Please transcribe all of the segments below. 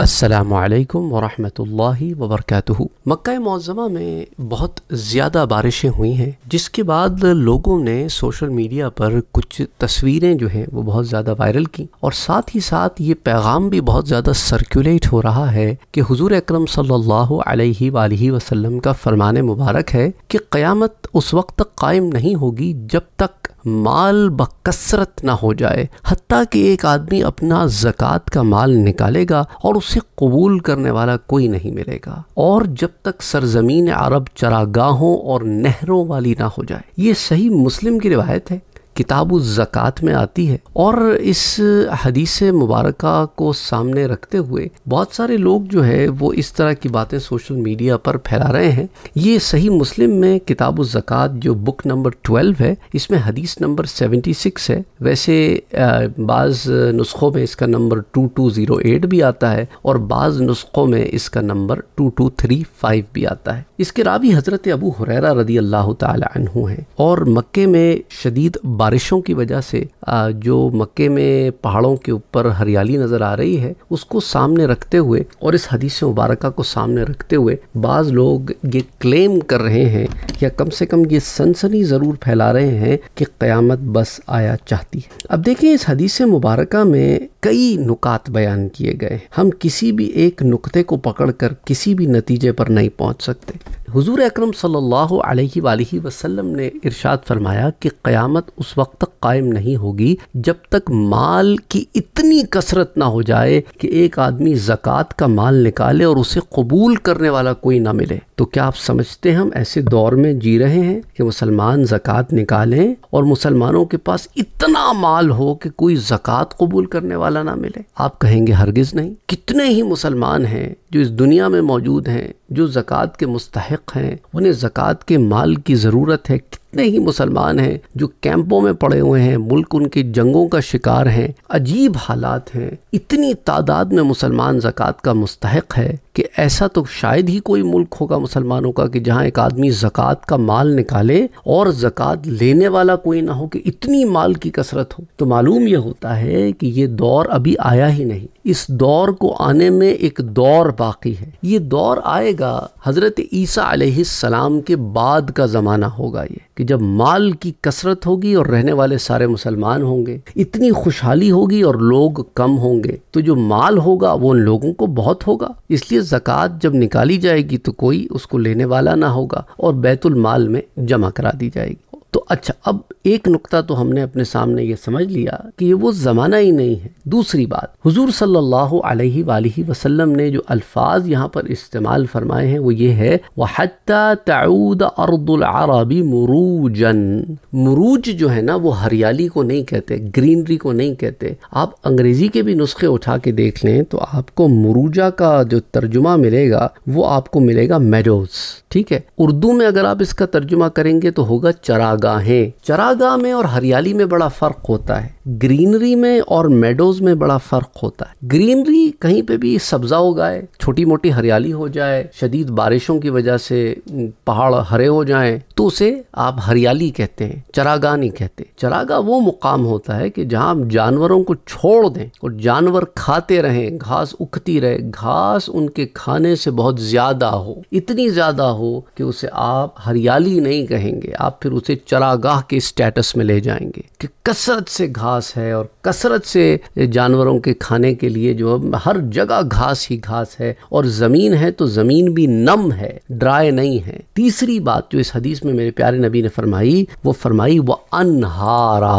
असलकम वरहमल वबरक मक्का मौजमा में बहुत ज़्यादा बारिशें हुई हैं जिसके बाद लोगों ने सोशल मीडिया पर कुछ तस्वीरें जो हैं वो बहुत ज़्यादा वायरल की और साथ ही साथ ये पैगाम भी बहुत ज़्यादा सर्कुलेट हो रहा है कि हुजूर अकरम सल्लल्लाहु अलैहि वसल्लम का फरमान मुबारक है कि क़्यामत उस वक्त तक कायम नहीं होगी जब तक माल बकसरत ना हो जाए हती कि एक आदमी अपना ज़क़़त का माल निकालेगा और उसे कबूल करने वाला कोई नहीं मिलेगा और जब तक सरजमीन अरब चरागाहों और नहरों वाली ना हो जाए ये सही मुस्लिम की रिवायत है किताब ज़क़़त में आती है और इस हदीस मुबारक को सामने रखते हुए बहुत सारे लोग जो है वो इस तरह की बातें सोशल मीडिया पर फैला रहे हैं ये सही मुस्लिम में किताब ज़क़़त जो बुक नंबर ट्वेल्व है इसमें हदीस नंबर सेवेंटी सिक्स है वैसे बाज़ नुस्खों में इसका number two two zero eight भी आता है और बाज़ नुस्खों में इसका number two two three five भी आता है इसके रावी हज़रत अबू हुररा रदी अल्लाह तू हैं और मक्के में शदीद बारिशों की वजह से जो मक्के में पहाड़ों के ऊपर हरियाली नज़र आ रही है उसको सामने रखते हुए और इस हदीस मुबारक को सामने रखते हुए बाज़ लोग ये क्लेम कर रहे हैं या कम से कम ये सनसनी ज़रूर फैला रहे हैं कि क़यामत बस आया चाहती है अब देखिए इस हदीस मुबारक में कई नुकात बयान किए गए हम किसी भी एक नुक्ते को पकड़कर किसी भी नतीजे पर नहीं पहुंच सकते हुजूर अकरम सल्लल्लाहु अलैहि वसल्लम ने इरशाद फरमाया कि क़यामत उस वक्त तक कायम नहीं होगी जब तक माल की इतनी कसरत ना हो जाए कि एक आदमी ज़क़़त का माल निकाले और उसे कबूल करने वाला कोई ना मिले तो क्या आप समझते हैं हम ऐसे दौर में जी रहे हैं कि मुसलमान ज़क़़त निकालें और मुसलमानों के पास इतना माल हो कि कोई ज़क़़त कबूल करने वाला वाला ना मिले आप कहेंगे हरगिज़ नहीं कितने ही मुसलमान हैं जो इस दुनिया में मौजूद हैं जो ज़क़़त के मुस्तक हैं उन्हें ज़क़़त के माल की ज़रूरत है कितने ही मुसलमान हैं जो कैंपों में पड़े हुए हैं मुल्क उनकी जंगों का शिकार हैं अजीब हालात हैं इतनी तादाद में मुसलमान ज़क़़त का मुस्तक है कि ऐसा तो शायद ही कोई मुल्क होगा मुसलमानों का कि जहाँ एक आदमी ज़क़़त का माल निकाले और ज़क़़त लेने वाला कोई ना हो कि इतनी माल की कसरत हो तो मालूम यह होता है कि ये दौर अभी आया ही नहीं इस दौर को आने में एक दौर बाकी है ये दौर आएगा हज़रत ईसा सलाम के बाद का ज़माना होगा ये कि जब माल की कसरत होगी और रहने वाले सारे मुसलमान होंगे इतनी खुशहाली होगी और लोग कम होंगे तो जो माल होगा वो उन लोगों को बहुत होगा इसलिए ज़क़़त जब निकाली जाएगी तो कोई उसको लेने वाला ना होगा और बैतुल माल में जमा करा दी जाएगी तो अच्छा अब एक नुक्ता तो हमने अपने सामने ये समझ लिया कि ये वो ज़माना ही नहीं है दूसरी बात हुजूर सल्लल्लाहु अलैहि वालैहि वसल्लम ने जो अल्फाज यहाँ पर इस्तेमाल फरमाए हैं वो ये है वहत्ता ताऊद अरबी मुरूजन मुरूज जो है ना वो हरियाली को नहीं कहते ग्रीनरी को नहीं कहते आप अंग्रेज़ी के भी नुस्खे उठा के देख लें तो आपको मरूजा का जो तर्जुमा मिलेगा वो आपको मिलेगा मेडोज ठीक है उर्दू में अगर आप इसका तर्जुमा करेंगे तो होगा चराग चरागाहें चरागाह में और हरियाली में बड़ा फ़र्क होता है ग्रीनरी में और मेडोज में बड़ा फ़र्क होता है ग्रीनरी कहीं पे भी सब्ज़ा उगाए छोटी मोटी हरियाली हो जाए शदीद बारिशों की वजह से पहाड़ हरे हो जाएं तो उसे आप हरियाली कहते हैं चरागाह नहीं कहते चरागाह वो मुकाम होता है कि जहां आप जानवरों को छोड़ दें और जानवर खाते रहें घास उगती रहे घास उनके खाने से बहुत ज़्यादा हो इतनी ज़्यादा हो कि उसे आप हरियाली नहीं कहेंगे आप फिर उसे चरागाह के स्टेटस में ले जाएंगे कि कसरत से घास घास है और कसरत से जानवरों के खाने के लिए जो हर जगह घास ही घास है और ज़मीन है तो ज़मीन भी नम है ड्राई नहीं है तीसरी बात जो इस हदीस में मेरे प्यारे नबी ने फरमाई वो फरमाई वह अनहारा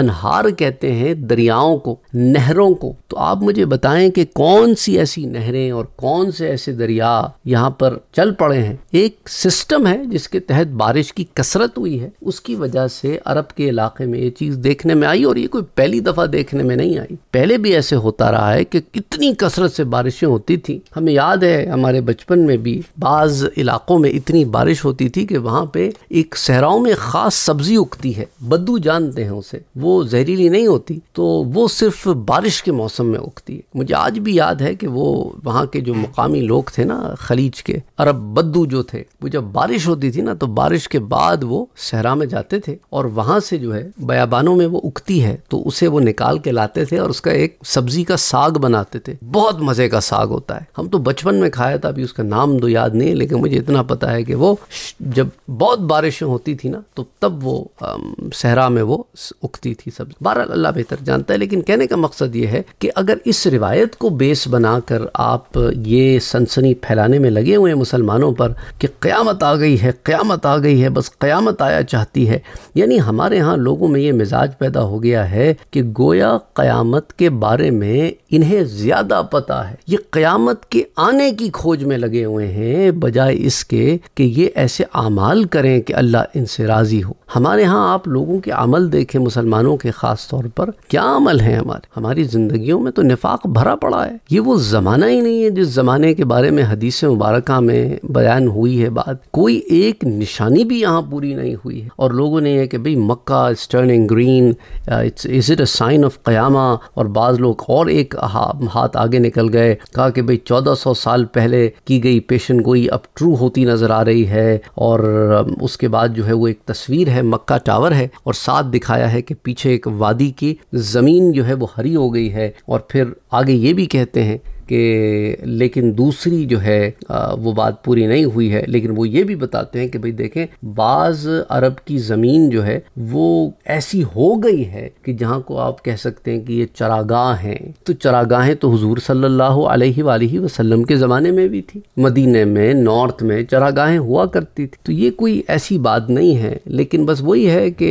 अनहार कहते हैं दरियाओं को नहरों को तो आप मुझे बताएं कि कौन सी ऐसी नहरें और कौन से ऐसे दरिया यहाँ पर चल पड़े हैं एक सिस्टम है जिसके तहत बारिश की कसरत हुई है उसकी वजह से अरब के इलाके में ये चीज़ देखने में आई और ये कोई पहली दफ़ा देखने में नहीं आई पहले भी ऐसे होता रहा है कि कितनी कसरत से बारिशें होती थी हमें याद है हमारे बचपन में भी बाज़ इलाक़ों में इतनी बारिश होती थी कि वहां पे एक सहराओं में ख़ास सब्ज़ी उगती है बद्दू जानते हैं उसे वो जहरीली नहीं होती तो वो सिर्फ बारिश के मौसम में उगती है मुझे आज भी याद है कि वो वहाँ के जो मुकामी लोग थे ना खलीज के अरब बद्दू जो थे वो जब बारिश होती थी ना तो बारिश के बाद वो सहरा में जाते थे और वहां से जो है बयाबानों में वो उगती है तो उसे वो निकाल के लाते थे और उसका एक सब्जी का साग बनाते थे बहुत मज़े का साग होता है हम तो बचपन में खाया था अभी उसका नाम तो याद नहीं लेकिन मुझे इतना पता है कि वो जब बहुत बारिशें होती थी ना तो तब वो सहरा में वो उगती थी सब्जी बहर अल्लाह बेहतर जानता है लेकिन कहने का मकसद ये है कि अगर इस रिवायत को बेस बनाकर आप ये सनसनी फैलाने में लगे हुए हैं मुसलमानों पर कि क़्यामत आ गई है क़्यामत आ गई है बस क़्यामत आया चाहती है यानी हमारे यहाँ लोगों में ये मिजाज पैदा हो गया गया है कि गोया क़यामत के बारे में इन्हें ज़्यादा पता है ये क़यामत के आने की खोज में लगे हुए हैं बजाय इसके कि ये ऐसे अमाल करें कि अल्लाह इनसे राज़ी हो हमारे यहाँ आप लोगों के अमल देखें मुसलमानों के ख़ास तौर पर क्या अमल हैं हमारे हमारी ज़िंदगियों में तो निफाक भरा पड़ा है ये वो ज़माना ही नहीं है जिस ज़माने के बारे में हदीस मुबारक में बयान हुई है बात कोई एक निशानी भी यहाँ पूरी नहीं हुई है और लोगों ने यह कि भाई Makkah turning green its is it a sign of क़यामा और बाज़ लोग और एक हा, हाथ आगे निकल गए कहा कि भाई चौदह सौ साल पहले की गई पेशन गोई अब ट्रू होती नज़र आ रही है और उसके बाद जो है वो एक तस्वीर है मक्का टावर है और साथ दिखाया है कि पीछे एक वादी की ज़मीन जो है वो हरी हो गई है और फिर आगे ये भी कहते हैं कि लेकिन दूसरी जो है वो बात पूरी नहीं हुई है लेकिन वो ये भी बताते हैं कि भाई देखें बाज़ अरब की ज़मीन जो है वो ऐसी हो गई है कि जहाँ को आप कह सकते हैं कि ये चरागाह हैं तो चरागाहें तो हजूर सल्ला वसलम के ज़माने में भी थी मदीने में नॉर्थ में चरागाहें हुआ करती थी तो ये कोई ऐसी बात नहीं है लेकिन बस वही है कि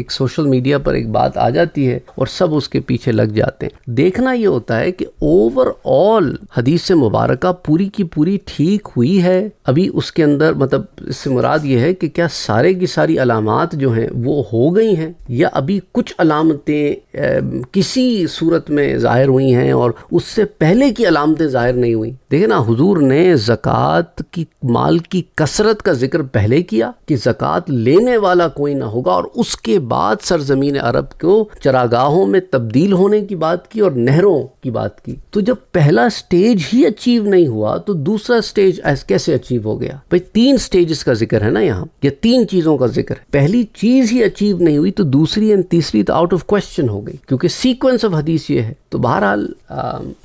एक सोशल मीडिया पर एक बात आ जाती है और सब उसके पीछे लग जाते हैं देखना ये होता है कि ओवरऑल ऑल हदीस मुबारक पूरी की पूरी ठीक हुई है अभी उसके अंदर मतलब इससे मुराद ये है कि क्या सारे की सारी अलामत जो हैं वो हो गई हैं या अभी कुछ अलामतें किसी सूरत में ज़ाहिर हुई हैं और उससे पहले की अलामतें ज़ाहिर नहीं हुई देखे ना हजूर ने ज़क़़त की माल की कसरत का जिक्र पहले किया कि ज़क़़त लेने वाला कोई ना होगा और उसके बाद सरजमीन अरब को चरागाहों में तब्दील होने की बात की और नहरों की बात की तो जब पहला पहला स्टेज ही अचीव नहीं हुआ तो दूसरा स्टेज कैसे अचीव हो गया भाई तीन स्टेजेस का जिक्र है ना यहाँ ये तीन चीजों का जिक्र है पहली चीज ही अचीव नहीं हुई तो दूसरी एंड तीसरी तो आउट ऑफ क्वेश्चन हो गई क्योंकि सीक्वेंस ऑफ हदीस ये है तो बहरहाल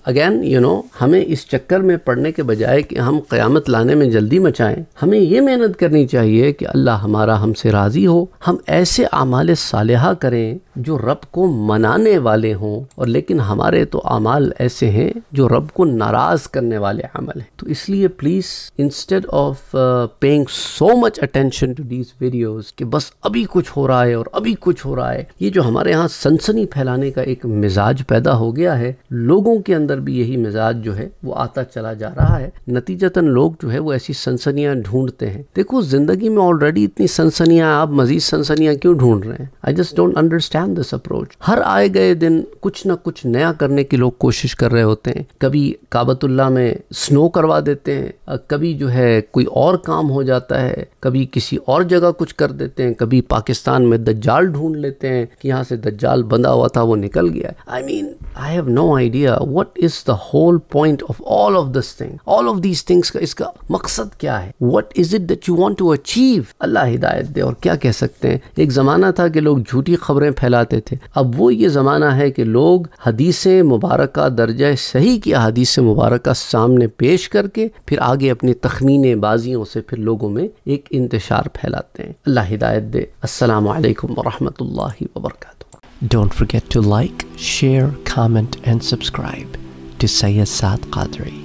अगेन यू नो हमें इस चक्कर में पढ़ने के बजाय कि हम क्यामत लाने में जल्दी मचाएं हमें ये मेहनत करनी चाहिए कि अल्लाह हमारा हमसे राज़ी हो हम ऐसे आमाल साल करें जो रब को मनाने वाले हों और लेकिन हमारे तो अमाल ऐसे हैं जो रब आपको नाराज़ करने वाले अमल हैं तो इसलिए please instead of paying so much attention to these videos कि बस अभी कुछ हो रहा है और अभी कुछ हो रहा है ये जो हमारे यहाँ सनसनी फैलाने का एक मिजाज पैदा हो गया है लोगों के अंदर भी यही मिजाज जो है वो आता चला जा रहा है नतीजतन लोग जो है वो ऐसी सनसनियाँ ढूंढते हैं देखो जिंदगी में ऑलरेडी इतनी सनसनियाँ आप मजीद सनसनियाँ क्यों ढूंढ रहे हैं I just don't understand this approach हर आए गए दिन कुछ ना कुछ नया करने की लोग कोशिश कर रहे होते हैं कभी कभी काबतुल्ला में स्नो करवा देते हैं कभी जो है कोई और काम हो जाता है कभी किसी और जगह कुछ कर देते हैं कभी पाकिस्तान में दज्जाल ढूंढ लेते हैं कि यहाँ से दज्जाल बंधा हुआ था वो निकल गया I mean I have no idea what is the whole point of all of this thing all of these things का इसका मकसद क्या है what is it that you want to achieve अल्लाह हिदायत दे और क्या कह सकते हैं एक ज़माना था कि लोग झूठी खबरें फैलाते थे अब वो ये ज़माना है कि लोग हदीसें मुबारक दर्ज सही की हदीस मुबारक सामने पेश करके फिर आगे अपनी तखमीने बाजियों से फिर लोगों में एक इंतशार फैलाते हैं अल्लाह हिदायत दे असलकम वालेकुम वरहमतुल्लाहि don't forget to like share comment and subscribe to Syed सात कादरी